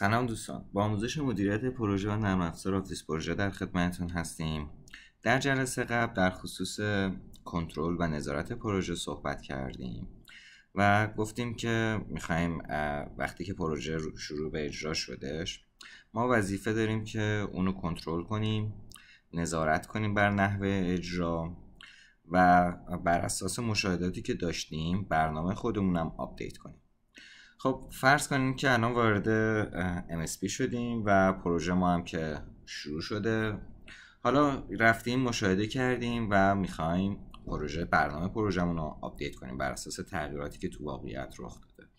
سلام دوستان با آموزش مدیریت پروژه و نرم افزار آفیس پروژه در خدمتتون هستیم در جلسه قبل در خصوص کنترل و نظارت پروژه صحبت کردیم و گفتیم که میخوایم وقتی که پروژه شروع به اجرا شدهش ما وظیفه داریم که اونو کنترل کنیم نظارت کنیم بر نحوه اجرا و بر اساس مشاهداتی که داشتیم برنامه خودمونم آپدیت کنیم خب فرض کنیم که الان وارد MSP شدیم و پروژه ما هم که شروع شده حالا رفتیم مشاهده کردیم و میخوایم پروژه برنامه پروژمون رو آپدیت کنیم بر اساس تغییراتی که تو واقعیت رخ داده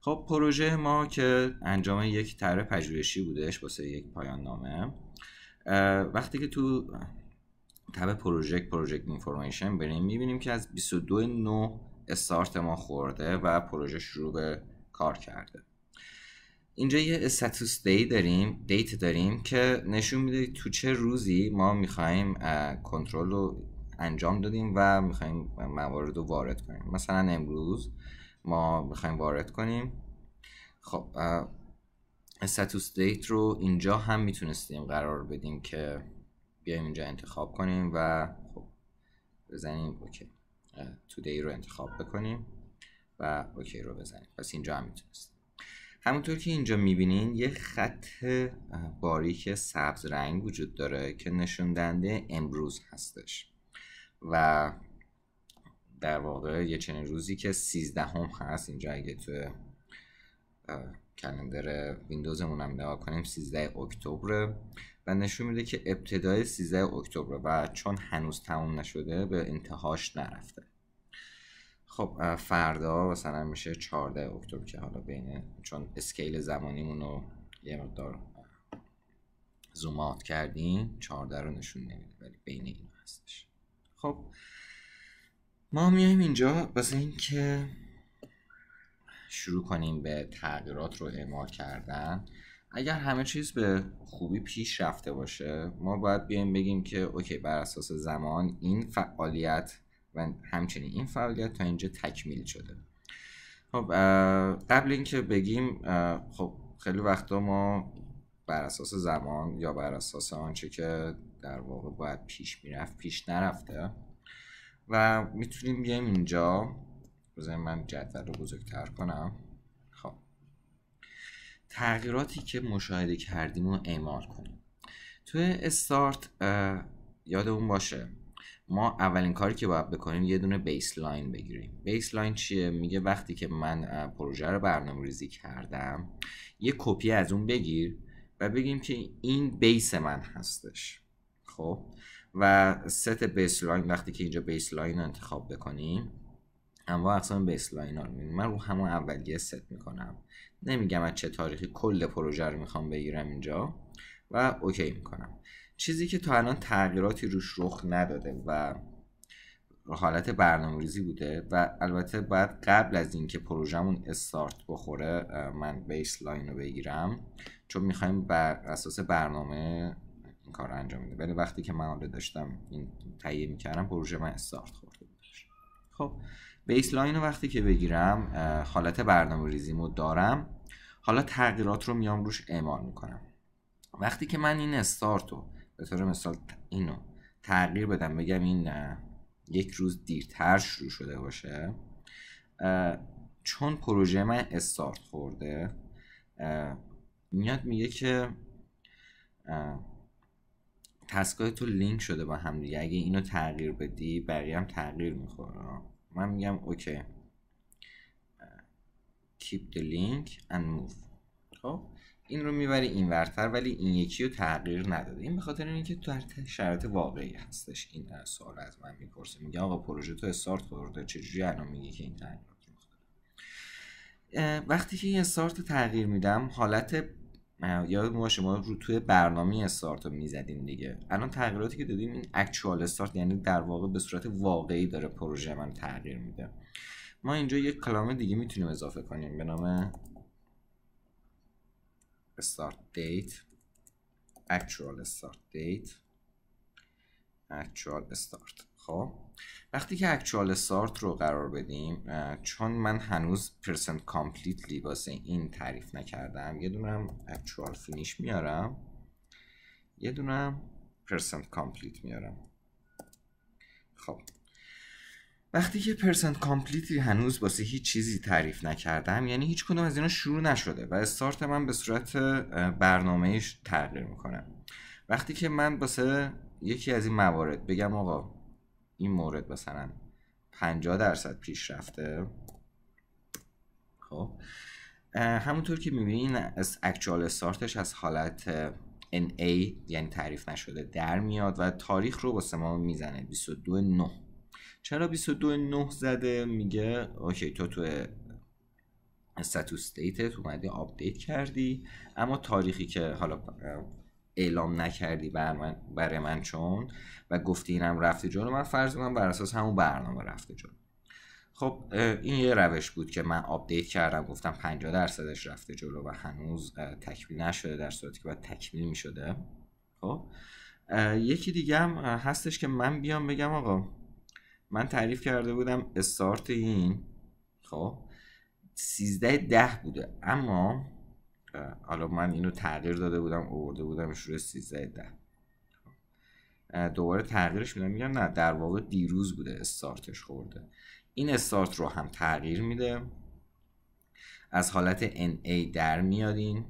خب پروژه ما که انجام یک طرح پژوهشی بودش واسه یک پایان نامه وقتی که تو تب پروژه پروژه اینفورمیشن بریم میبینیم که از 22 نو استارت ما خورده و پروژه شروع به کار کرده اینجا یه استاتوس دی داریم دیت داریم که نشون میده تو چه روزی ما میخوایم کنترل رو انجام دادیم و میخوایم موارد رو وارد کنیم مثلا امروز ما میخوایم وارد کنیم خب استاتوس دیت رو اینجا هم میتونستیم قرار بدیم که بیایم اینجا انتخاب کنیم و خب بزنیم اوکی تو دی رو انتخاب بکنیم و اوکی رو بزنید پس اینجا هم میتونست همونطور که اینجا میبینین یه خط باریک سبز رنگ وجود داره که نشوندنده امروز هستش و در واقع یه چنین روزی که 13 هم هست اینجا اگه تو کلندر ویندوزمون هم نگاه کنیم 13 اکتبر و نشون میده که ابتدای 13 اکتبر و چون هنوز تموم نشده به انتهاش نرفته خب فردا مثلا میشه 14 اکتبر که حالا بینه چون اسکیل زمانیمون رو یه مقدار زومات کردیم 14 رو نشون نمیده ولی بین این هستش خب ما میایم اینجا واسه اینکه شروع کنیم به تغییرات رو اعمال کردن اگر همه چیز به خوبی پیش رفته باشه ما باید بیایم بگیم که اوکی بر اساس زمان این فعالیت و همچنین این فعالیت تا اینجا تکمیل شده خب قبل اینکه بگیم خب خیلی وقتا ما بر اساس زمان یا بر اساس آنچه که در واقع باید پیش میرفت پیش نرفته و میتونیم بیایم اینجا بذاریم من جدول رو بزرگتر کنم خب تغییراتی که مشاهده کردیم رو اعمال کنیم توی استارت یادمون باشه ما اولین کاری که باید بکنیم یه دونه بیسلاین بگیریم بیسلاین چیه میگه وقتی که من پروژه رو برنامه ریزی کردم یه کپی از اون بگیر و بگیم که این بیس من هستش خب و ست بیسلاین وقتی که اینجا بیسلاین انتخاب بکنیم اما اقسام بیسلاین ها رو من رو همون اولیه ست میکنم نمیگم از چه تاریخی کل پروژه رو میخوام بگیرم اینجا و اوکی میکنم چیزی که تا الان تغییراتی روش رخ نداده و حالت برنامه ریزی بوده و البته باید قبل از اینکه پروژمون استارت بخوره من بیس رو بگیرم چون میخوایم بر اساس برنامه این کار رو انجام میده ولی وقتی که من رو داشتم این تهیه میکردم پروژه من استارت خورده خب بیس لاین رو وقتی که بگیرم حالت برنامه ریزیمو دارم حالا تغییرات رو میام روش اعمال میکنم وقتی که من این استارت رو به طور مثال اینو تغییر بدم بگم این یک روز دیرتر شروع شده باشه چون پروژه من استارت خورده میاد میگه که تسکای تو لینک شده با هم اگه اینو تغییر بدی بقیه هم تغییر میخوره من میگم اوکی keep the link and move خب این رو میبری این ورتر ولی این یکی رو تغییر نداده این به خاطر اینکه تو شرط واقعی هستش این سوال از من میپرسه میگه آقا پروژه تو استارت خورده چجوری الان میگه که این تغییر وقتی که این استارت تغییر میدم حالت یاد ما شما رو توی برنامه استارت رو میزدیم دیگه الان تغییراتی که دادیم این اکچوال استارت یعنی در واقع به صورت واقعی داره پروژه من تغییر میده ما اینجا یک کلام دیگه میتونیم اضافه کنیم به نام start date actual start date actual start خب وقتی که actual start رو قرار بدیم چون من هنوز percent completely واسه این تعریف نکردم یه دونم actual finish میارم یه دونم percent complete میارم خب وقتی که پرسنت کامپلیتی هنوز واسه هیچ چیزی تعریف نکردم یعنی هیچ کدوم از اینا شروع نشده و استارت من به صورت برنامهش تغییر میکنم وقتی که من واسه یکی از این موارد بگم آقا این مورد مثلا 50 درصد پیش رفته خب همونطور که میبینین از اکچوال استارتش از حالت NA یعنی تعریف نشده در میاد و تاریخ رو واسه ما میزنه 22 نه چرا 22 زده میگه اوکی تو تو استاتوس اومدی آپدیت کردی اما تاریخی که حالا اعلام نکردی بر من, برای من چون و گفتی اینم رفته جلو من فرض من بر اساس همون برنامه رفته جلو خب این یه روش بود که من آپدیت کردم گفتم 50 درصدش رفته جلو و هنوز تکمیل نشده در صورتی که باید تکمیل می شده خب یکی دیگه هم هستش که من بیام بگم آقا من تعریف کرده بودم استارت این خب 13 ده بوده اما حالا من اینو تغییر داده بودم اوورده بودم شروع 13 ده دوباره تغییرش میدم میگم نه در واقع دیروز بوده استارتش خورده این استارت رو هم تغییر میده از حالت NA در میادین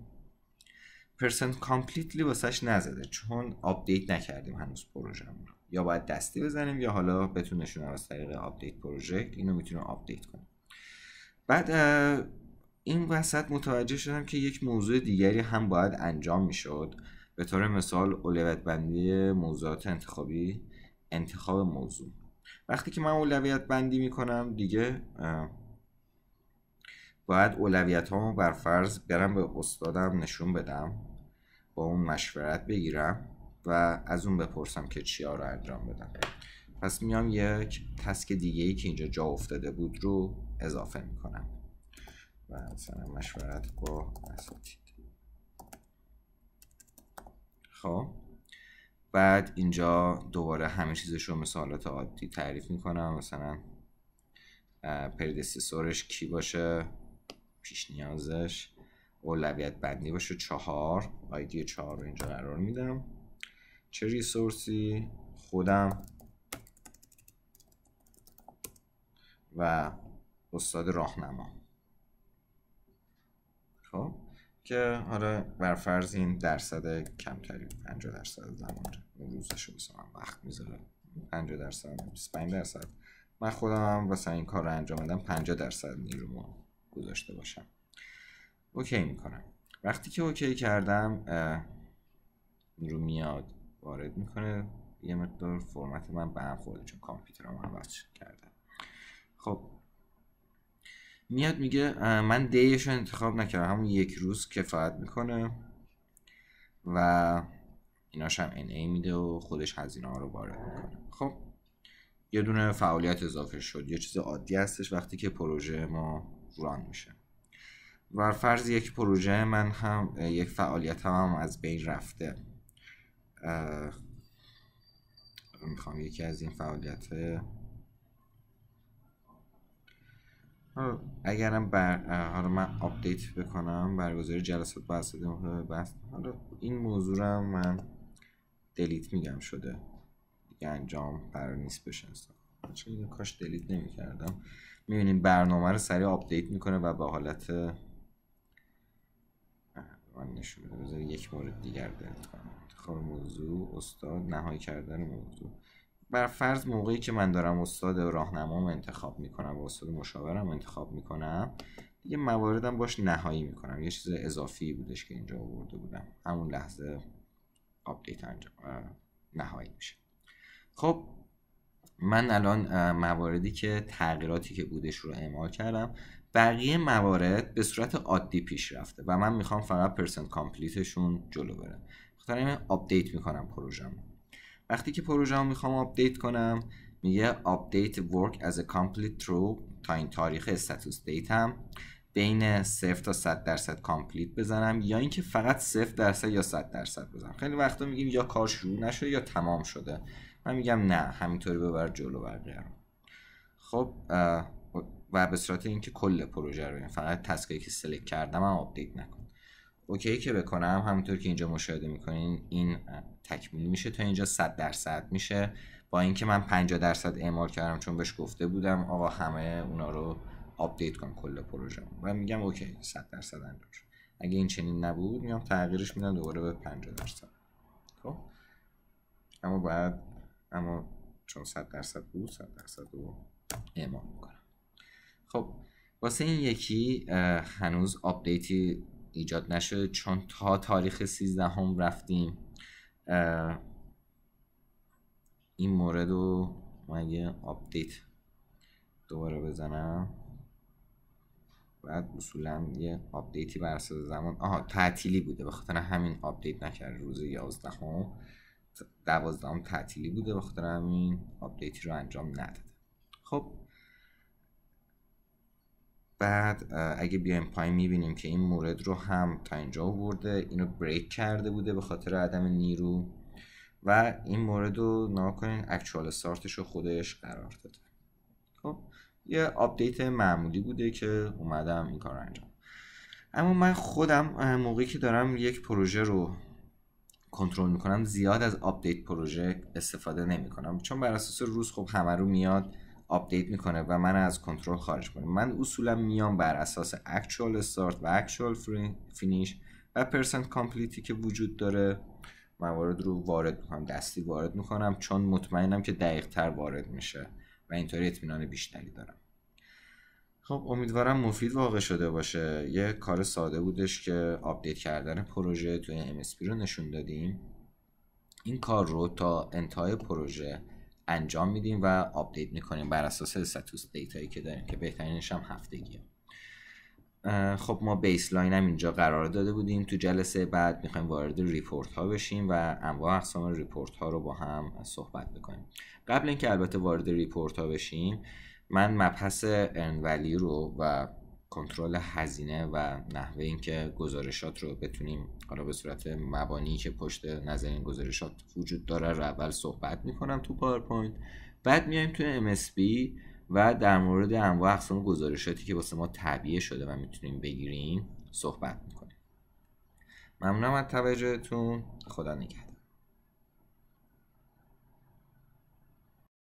پرسنت کامپلیتلی واسش نزده چون آپدیت نکردیم هنوز پروژه رو یا باید دستی بزنیم یا حالا بتونشون از طریق آپدیت پروژه؟ اینو میتونه آپدیت کنه بعد این وسط متوجه شدم که یک موضوع دیگری هم باید انجام میشد به طور مثال اولویت بندی موضوعات انتخابی انتخاب موضوع وقتی که من اولویت بندی میکنم دیگه باید اولویت ها بر فرض برم به استادم نشون بدم با اون مشورت بگیرم و از اون بپرسم که چیا رو انجام بدم پس میام یک تسک دیگه ای که اینجا جا افتاده بود رو اضافه میکنم و مثلا مشورت با اساتید خب بعد اینجا دوباره همه چیزش رو مثالات عادی تعریف میکنم مثلا پردستسورش کی باشه پیش نیازش اولویت بندی باشه چهار آیدی چهار رو اینجا قرار میدم چه ریسورسی خودم و استاد راهنما خب که حالا آره، بر فرض این درصد کمتری 50 درصد زمان روزش رو مثلا وقت میذاره 50 درصد 25 درصد من خودم هم مثلا این کار رو انجام بدم 50 درصد نیرو ما گذاشته باشم اوکی میکنم وقتی که اوکی کردم نیرو میاد وارد میکنه یه مقدار فرمت من به هم خورده چون کامپیوترم عوض کرده خب میاد میگه من دیش رو انتخاب نکردم همون یک روز کفایت میکنه و ایناش هم ای میده و خودش هزینه ها رو وارد میکنه خب یه دونه فعالیت اضافه شد یه چیز عادی هستش وقتی که پروژه ما ران میشه و فرض یک پروژه من هم یک فعالیت هم از بین رفته میخوام یکی از این فعالیت اگرم من آپدیت بکنم برگزاری جلسات بحث این موضوع من دلیت میگم شده دیگه انجام قرار نیست بشه چون کاش دلیت نمیکردم میبینیم برنامه رو سریع آپدیت میکنه و به حالت من نشون یک مورد دیگر دلیت کنم انتخاب موضوع استاد نهایی کردن موضوع بر فرض موقعی که من دارم استاد راهنمام انتخاب میکنم و استاد مشاورم انتخاب میکنم یه مواردم باش نهایی میکنم یه چیز اضافی بودش که اینجا آورده بودم همون لحظه آپدیت انجام نهایی میشه خب من الان مواردی که تغییراتی که بودش رو اعمال کردم بقیه موارد به صورت عادی پیش رفته و من میخوام فقط پرسنت کامپلیتشون جلو بره دارم اپدیت آپدیت میکنم پروژم وقتی که پروژه میخوام آپدیت کنم میگه آپدیت ورک از کامپلیت ترو تا این تاریخ استاتوس دیتم بین 0 تا 100 درصد کامپلیت بزنم یا اینکه فقط 0 درصد یا 100 درصد بزنم خیلی وقتا میگیم یا کار شروع نشده یا تمام شده من میگم نه همینطوری ببر جلو بقیه خب و به صورت اینکه کل پروژه رو یعنی فقط تسکایی که سلکت کردم هم آپدیت نکن اوکی که بکنم همونطور که اینجا مشاهده میکنین این تکمیل میشه تا اینجا 100 درصد میشه با اینکه من 50 درصد اعمال کردم چون بهش گفته بودم آقا همه اونا رو آپدیت کن کل پروژه و میگم اوکی 100 درصد انجام شد اگه این چنین نبود میام تغییرش میدم دوباره به 50 درصد خب اما بعد اما چون 100 درصد بود 100 درصد رو اعمال میکنم خب واسه این یکی هنوز آپدیتی ایجاد نشده چون تا تاریخ 13 هم رفتیم این مورد رو من یه آپدیت دوباره بزنم بعد اصولا یه آپدیتی بر اساس زمان آها تعطیلی بوده به خاطر همین آپدیت نکرد روز 11 هم 12 هم تعطیلی بوده به خاطر همین آپدیتی رو انجام نداده خب بعد اگه بیایم پایین میبینیم که این مورد رو هم تا اینجا آورده اینو بریک کرده بوده به خاطر عدم نیرو و این مورد رو ناکنین اکچوال سارتش رو خودش قرار داده خب یه آپدیت معمولی بوده که اومدم این کار انجام اما من خودم موقعی که دارم یک پروژه رو کنترل میکنم زیاد از آپدیت پروژه استفاده نمیکنم چون بر اساس روز خب همه رو میاد آپدیت میکنه و من از کنترل خارج کنه من اصولا میام بر اساس اکچوال استارت و اکچوال فینیش و پرسنت کامپلیتی که وجود داره موارد رو وارد میکنم دستی وارد میکنم چون مطمئنم که دقیق تر وارد میشه و اینطوری اطمینان بیشتری دارم خب امیدوارم مفید واقع شده باشه یه کار ساده بودش که آپدیت کردن پروژه توی MSP رو نشون دادیم این کار رو تا انتهای پروژه انجام میدیم و آپدیت میکنیم بر اساس استاتوس دیتایی که داریم که بهترینش هم هفتگیه خب ما بیسلاین هم اینجا قرار داده بودیم تو جلسه بعد میخوایم وارد ریپورت ها بشیم و انواع اقسام ریپورت ها رو با هم صحبت بکنیم قبل اینکه البته وارد ریپورت ها بشیم من مبحث ارن رو و کنترل هزینه و نحوه اینکه گزارشات رو بتونیم حالا به صورت مبانی که پشت نظر این گزارشات وجود داره رو اول صحبت میکنم تو پاورپوینت بعد میایم تو MSB و در مورد انواع اقسام گزارشاتی که واسه ما طبیعه شده و میتونیم بگیریم صحبت میکنیم ممنونم از توجهتون خدا نگهدار